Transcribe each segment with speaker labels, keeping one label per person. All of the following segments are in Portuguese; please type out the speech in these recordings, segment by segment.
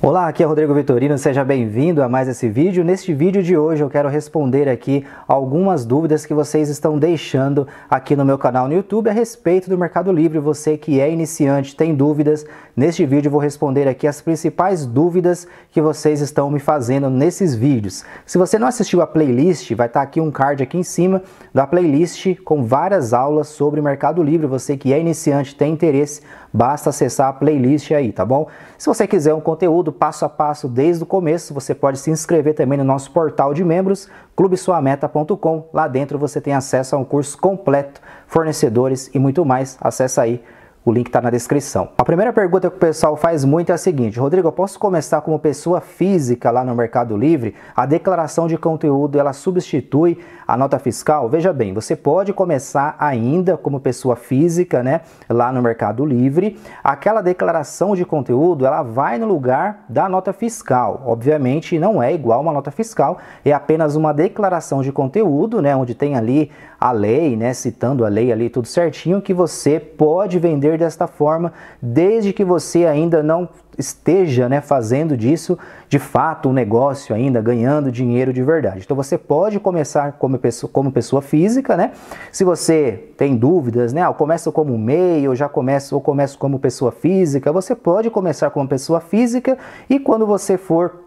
Speaker 1: Olá, aqui é Rodrigo Vitorino, seja bem-vindo a mais esse vídeo. Neste vídeo de hoje eu quero responder aqui algumas dúvidas que vocês estão deixando aqui no meu canal no YouTube a respeito do Mercado Livre. Você que é iniciante, tem dúvidas, neste vídeo vou responder aqui as principais dúvidas que vocês estão me fazendo nesses vídeos. Se você não assistiu a playlist, vai estar tá aqui um card aqui em cima da playlist com várias aulas sobre Mercado Livre. Você que é iniciante, tem interesse, basta acessar a playlist aí, tá bom? Se você quiser um conteúdo passo a passo desde o começo. Você pode se inscrever também no nosso portal de membros, clubesuameta.com. Lá dentro você tem acesso a um curso completo, fornecedores e muito mais. Acesse aí o link está na descrição. A primeira pergunta que o pessoal faz muito é a seguinte: Rodrigo, eu posso começar como pessoa física lá no Mercado Livre? A declaração de conteúdo ela substitui a nota fiscal? Veja bem, você pode começar ainda como pessoa física, né, lá no Mercado Livre. Aquela declaração de conteúdo ela vai no lugar da nota fiscal. Obviamente não é igual uma nota fiscal, é apenas uma declaração de conteúdo, né, onde tem ali a lei, né, citando a lei ali tudo certinho que você pode vender desta forma, desde que você ainda não esteja né, fazendo disso de fato um negócio ainda, ganhando dinheiro de verdade. Então você pode começar como pessoa, como pessoa física, né? Se você tem dúvidas, né? Ah, eu começo como MEI, eu já começo, ou começo como pessoa física, você pode começar como pessoa física e quando você for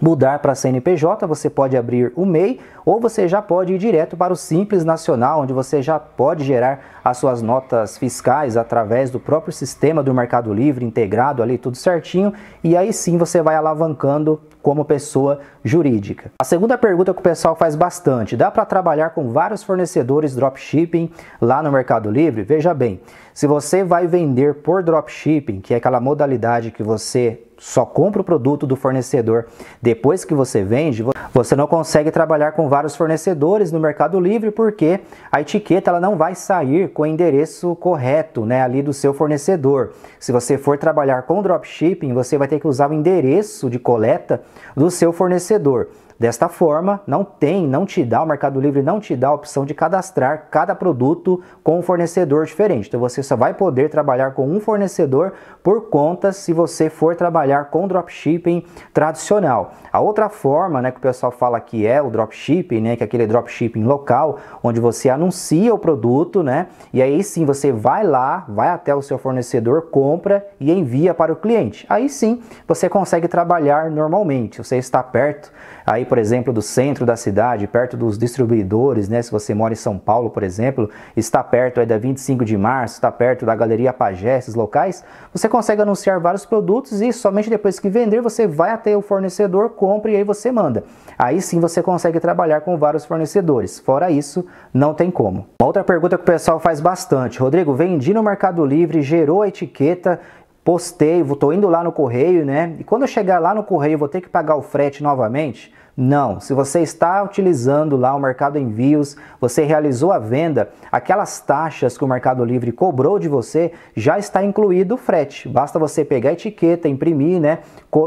Speaker 1: mudar para CNPJ, você pode abrir o MEI ou você já pode ir direto para o Simples Nacional, onde você já pode gerar as suas notas fiscais através do próprio sistema do Mercado Livre integrado ali tudo certinho, e aí sim você vai alavancando como pessoa jurídica. A segunda pergunta que o pessoal faz bastante, dá para trabalhar com vários fornecedores dropshipping lá no Mercado Livre? Veja bem, se você vai vender por dropshipping, que é aquela modalidade que você só compra o produto do fornecedor. Depois que você vende, você não consegue trabalhar com vários fornecedores no Mercado Livre porque a etiqueta ela não vai sair com o endereço correto, né, ali do seu fornecedor. Se você for trabalhar com dropshipping, você vai ter que usar o endereço de coleta do seu fornecedor. Desta forma, não tem, não te dá, o Mercado Livre não te dá a opção de cadastrar cada produto com um fornecedor diferente. Então você só vai poder trabalhar com um fornecedor por conta se você for trabalhar com dropshipping tradicional. A outra forma né, que o pessoal fala que é o dropshipping, né, que é aquele dropshipping local, onde você anuncia o produto, né? E aí sim você vai lá, vai até o seu fornecedor, compra e envia para o cliente. Aí sim você consegue trabalhar normalmente. Você está perto aí por exemplo, do centro da cidade, perto dos distribuidores, né? Se você mora em São Paulo, por exemplo, está perto aí da 25 de março, está perto da Galeria Pagé, esses locais, você consegue anunciar vários produtos e somente depois que vender você vai até o fornecedor, compra e aí você manda. Aí sim você consegue trabalhar com vários fornecedores. Fora isso, não tem como. Uma outra pergunta que o pessoal faz bastante. Rodrigo, vendi no Mercado Livre, gerou a etiqueta postei, estou indo lá no correio, né? E quando eu chegar lá no correio, vou ter que pagar o frete novamente? Não. Se você está utilizando lá o Mercado Envios, você realizou a venda, aquelas taxas que o Mercado Livre cobrou de você já está incluído o frete. Basta você pegar a etiqueta, imprimir, né?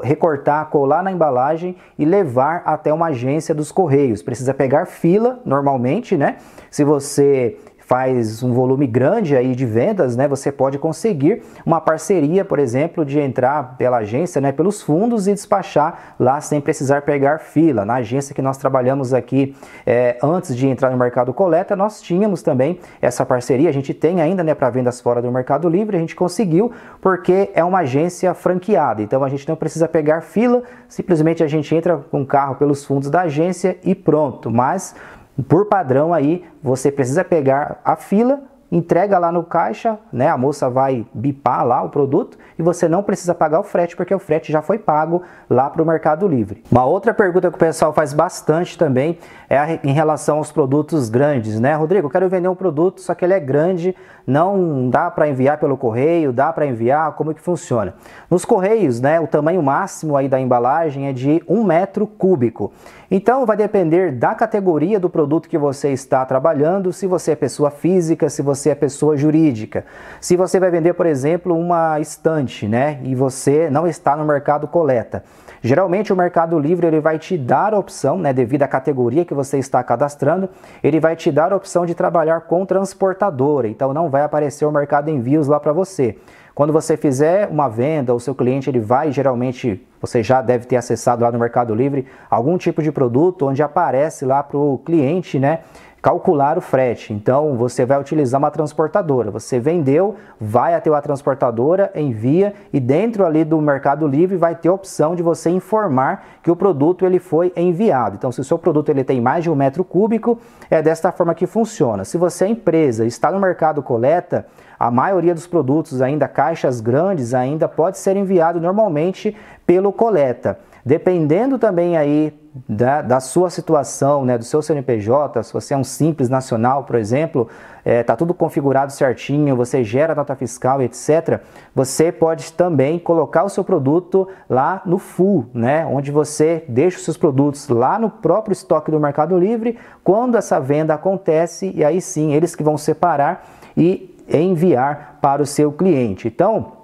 Speaker 1: Recortar, colar na embalagem e levar até uma agência dos correios. Precisa pegar fila normalmente, né? Se você faz um volume grande aí de vendas, né, você pode conseguir uma parceria, por exemplo, de entrar pela agência, né, pelos fundos e despachar lá sem precisar pegar fila. Na agência que nós trabalhamos aqui, é, antes de entrar no mercado coleta, nós tínhamos também essa parceria, a gente tem ainda, né, para vendas fora do Mercado Livre, a gente conseguiu porque é uma agência franqueada, então a gente não precisa pegar fila, simplesmente a gente entra com o carro pelos fundos da agência e pronto. Mas por padrão aí, você precisa pegar a fila entrega lá no caixa, né? A moça vai bipar lá o produto e você não precisa pagar o frete porque o frete já foi pago lá para o Mercado Livre. Uma outra pergunta que o pessoal faz bastante também é em relação aos produtos grandes, né, Rodrigo? Eu quero vender um produto, só que ele é grande, não dá para enviar pelo correio, dá para enviar? Como é que funciona? Nos correios, né? O tamanho máximo aí da embalagem é de um metro cúbico. Então vai depender da categoria do produto que você está trabalhando, se você é pessoa física, se você você é pessoa jurídica. Se você vai vender, por exemplo, uma estante, né, e você não está no mercado coleta, geralmente o Mercado Livre ele vai te dar a opção, né, devido à categoria que você está cadastrando, ele vai te dar a opção de trabalhar com transportadora. Então não vai aparecer o Mercado Envios lá para você. Quando você fizer uma venda, o seu cliente ele vai geralmente, você já deve ter acessado lá no Mercado Livre algum tipo de produto onde aparece lá para o cliente, né? calcular o frete. Então, você vai utilizar uma transportadora. Você vendeu, vai até a transportadora, envia e dentro ali do Mercado Livre vai ter a opção de você informar que o produto ele foi enviado. Então, se o seu produto ele tem mais de um metro cúbico, é desta forma que funciona. Se você é empresa, está no mercado coleta, a maioria dos produtos ainda caixas grandes ainda pode ser enviado normalmente pelo coleta. Dependendo também aí da, da, sua situação, né, do seu CNPJ, se você é um simples nacional, por exemplo, está é, tá tudo configurado certinho, você gera nota fiscal, etc., você pode também colocar o seu produto lá no full, né, onde você deixa os seus produtos lá no próprio estoque do Mercado Livre, quando essa venda acontece, e aí sim, eles que vão separar e enviar para o seu cliente. Então,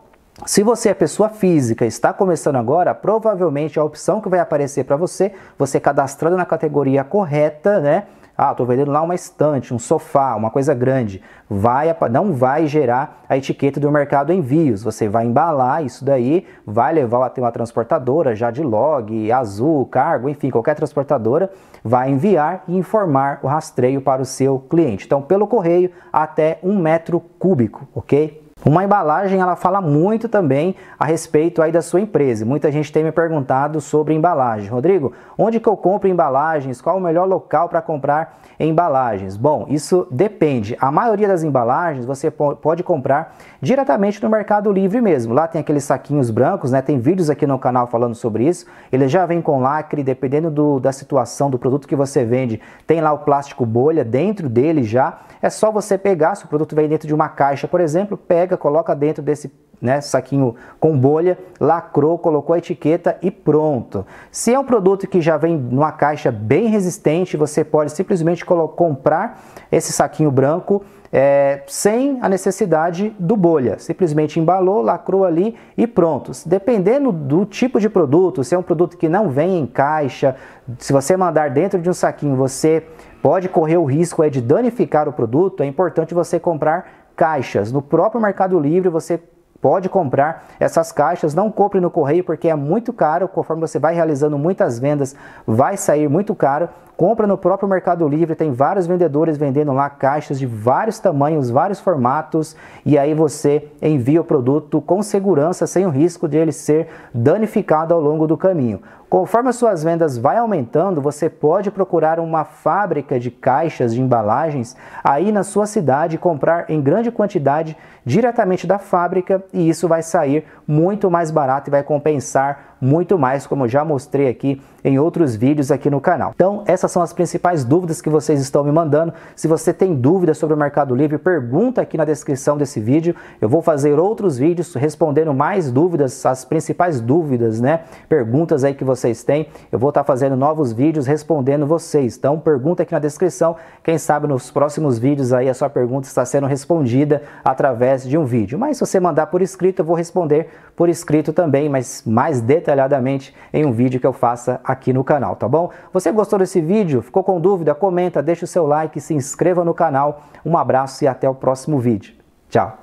Speaker 1: se você é pessoa física está começando agora, provavelmente a opção que vai aparecer para você, você cadastrando na categoria correta, né? Ah, estou vendendo lá uma estante, um sofá, uma coisa grande. Vai, não vai gerar a etiqueta do mercado envios. Você vai embalar isso daí, vai levar até uma transportadora, já de log, azul, cargo, enfim, qualquer transportadora, vai enviar e informar o rastreio para o seu cliente. Então, pelo correio até um metro cúbico, ok? Uma embalagem, ela fala muito também a respeito aí da sua empresa. Muita gente tem me perguntado sobre embalagem. Rodrigo, onde que eu compro embalagens? Qual o melhor local para comprar embalagens? Bom, isso depende. A maioria das embalagens você pode comprar diretamente no Mercado Livre mesmo. Lá tem aqueles saquinhos brancos, né? Tem vídeos aqui no canal falando sobre isso. Ele já vem com lacre, dependendo do, da situação do produto que você vende, tem lá o plástico bolha dentro dele já. É só você pegar, se o produto vem dentro de uma caixa, por exemplo, pega seca, coloca dentro desse né, saquinho com bolha, lacrou, colocou a etiqueta e pronto. Se é um produto que já vem numa caixa bem resistente, você pode simplesmente comprar esse saquinho branco é, sem a necessidade do bolha. Simplesmente embalou, lacrou ali e pronto. Dependendo do tipo de produto, se é um produto que não vem em caixa, se você mandar dentro de um saquinho, você pode correr o risco é, de danificar o produto, é importante você comprar caixas. No próprio Mercado Livre você pode comprar essas caixas, não compre no correio porque é muito caro, conforme você vai realizando muitas vendas, vai sair muito caro. Compra no próprio Mercado Livre, tem vários vendedores vendendo lá caixas de vários tamanhos, vários formatos, e aí você envia o produto com segurança, sem o risco de ele ser danificado ao longo do caminho. Conforme as suas vendas vai aumentando, você pode procurar uma fábrica de caixas de embalagens aí na sua cidade e comprar em grande quantidade diretamente da fábrica e isso vai sair muito mais barato e vai compensar muito mais, como já mostrei aqui em outros vídeos aqui no canal. Então, essas são as principais dúvidas que vocês estão me mandando. Se você tem dúvidas sobre o Mercado Livre, pergunta aqui na descrição desse vídeo. Eu vou fazer outros vídeos respondendo mais dúvidas, as principais dúvidas, né? Perguntas aí que vocês têm. Eu vou estar tá fazendo novos vídeos respondendo vocês. Então, pergunta aqui na descrição. Quem sabe nos próximos vídeos aí a sua pergunta está sendo respondida através de um vídeo. Mas se você mandar por escrito, eu vou responder por escrito também, mas mais detalhadamente em um vídeo que eu faça aqui aqui no canal, tá bom? Você gostou desse vídeo? Ficou com dúvida? Comenta, deixa o seu like, se inscreva no canal. Um abraço e até o próximo vídeo. Tchau!